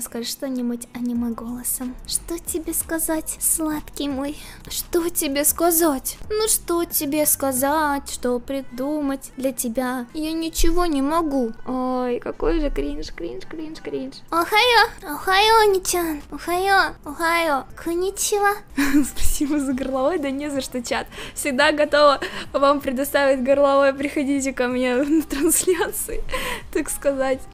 Скажи что-нибудь аниме голосом. Что тебе сказать, сладкий мой? Что тебе сказать? Ну что тебе сказать, что придумать для тебя? Я ничего не могу. Ой, какой же кринж, кринж, кринж, кринж. Охайо, охайо, Ничан, охайо, охайо, коничева. Спасибо за горловой, да не за что, чат. Всегда готова вам предоставить горловой, приходите ко мне на трансляции, так сказать.